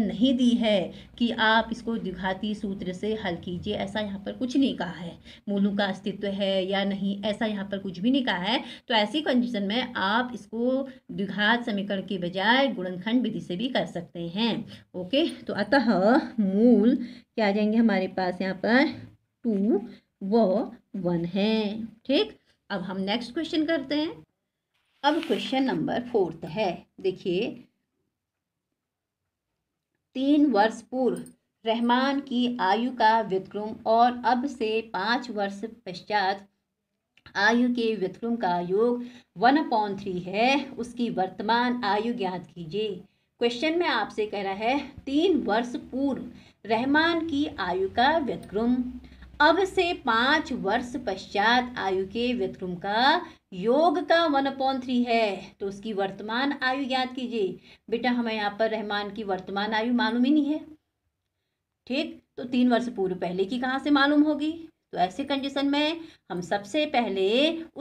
नहीं दी है कि आप इसको द्विघाती सूत्र से हल कीजिए ऐसा यहाँ पर कुछ नहीं कहा है मूलों का अस्तित्व है या नहीं ऐसा यहाँ पर कुछ भी नहीं कहा है तो ऐसी कंडीशन में आप इसको द्विघात समीकरण के बजाय गुणनखंड विधि से भी कर सकते हैं ओके तो अतः मूल क्या आ जाएंगे हमारे पास यहाँ पर टू व वन है ठीक अब हम नेक्स्ट क्वेश्चन करते हैं अब क्वेश्चन नंबर फोर्थ है देखिए तीन वर्ष पूर्व रहमान की आयु का व्यतक्रम और अब से पाँच वर्ष पश्चात आयु के व्यतक्रम का योग वन पॉइंट थ्री है उसकी वर्तमान आयु ज्ञात कीजिए क्वेश्चन में आपसे कह रहा है तीन वर्ष पूर्व रहमान की आयु का व्यतक्रम अब से पांच वर्ष पश्चात आयु के व्यक्रम का योग का वन पॉइंट थ्री है तो उसकी वर्तमान आयु याद कीजिए बेटा हमें यहाँ पर रहमान की वर्तमान आयु मालूम ही नहीं है ठीक तो तीन वर्ष पूर्व पहले की कहाँ से मालूम होगी तो ऐसे कंडीशन में हम सबसे पहले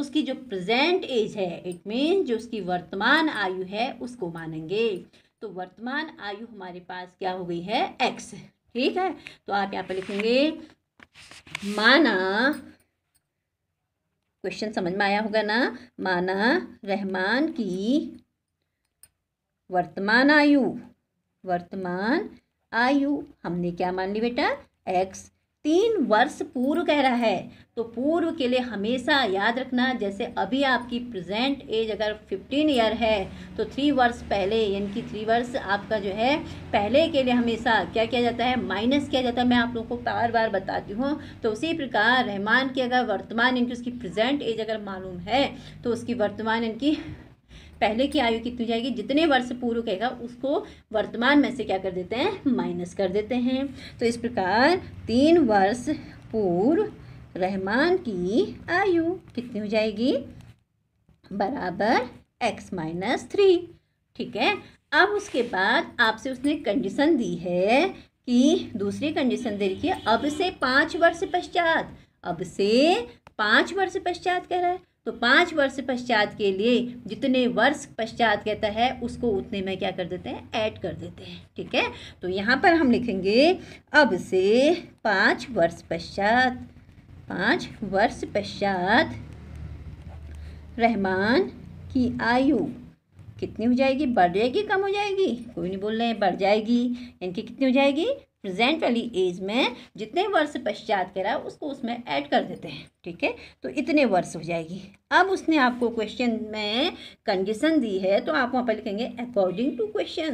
उसकी जो प्रेजेंट एज है इट मीन जो उसकी वर्तमान आयु है उसको मानेंगे तो वर्तमान आयु हमारे पास क्या हो गई है एक्स ठीक है तो आप यहाँ पर लिखेंगे माना क्वेश्चन समझ में आया होगा ना माना रहमान की वर्तमान आयु वर्तमान आयु हमने क्या मान ली बेटा एक्स तीन वर्ष पूर्व कह रहा है तो पूर्व के लिए हमेशा याद रखना जैसे अभी आपकी प्रेजेंट एज अगर फिफ्टीन ईयर है तो थ्री वर्ष पहले यानी कि थ्री वर्ष आपका जो है पहले के लिए हमेशा क्या किया जाता है माइनस किया जाता है मैं आप लोगों को बार बार बताती हूँ तो उसी प्रकार रहमान की अगर वर्तमान यानी कि उसकी प्रेजेंट एज अगर मालूम है तो उसकी वर्तमान इनकी पहले की आयु कितनी जाएगी जितने वर्ष पूर्व कहेगा उसको वर्तमान में से क्या कर देते हैं माइनस कर देते हैं तो इस प्रकार तीन वर्ष पूर्व रहमान की आयु कितनी हो जाएगी बराबर एक्स माइनस थ्री ठीक है अब उसके बाद आपसे उसने कंडीशन दी है कि दूसरी कंडीशन दे रखी है अब से पाँच वर्ष पश्चात अब से पाँच वर्ष पश्चात कह रहा है तो पाँच वर्ष पश्चात के लिए जितने वर्ष पश्चात कहता है उसको उतने में क्या कर देते हैं ऐड कर देते हैं ठीक है तो यहाँ पर हम लिखेंगे अब से पाँच वर्ष पश्चात पाँच वर्ष पश्चात रहमान की आयु कितनी हो जाएगी बढ़ जाएगी कम हो जाएगी कोई नहीं बोल रहे हैं बढ़ जाएगी इनकी कितनी हो जाएगी प्रेजेंट वाली एज में जितने वर्ष पश्चात करा उसको उसमें ऐड कर देते हैं ठीक है तो इतने वर्ष हो जाएगी अब उसने आपको क्वेश्चन में कंडीशन दी है तो आप वहाँ पर लिखेंगे अकॉर्डिंग टू क्वेश्चन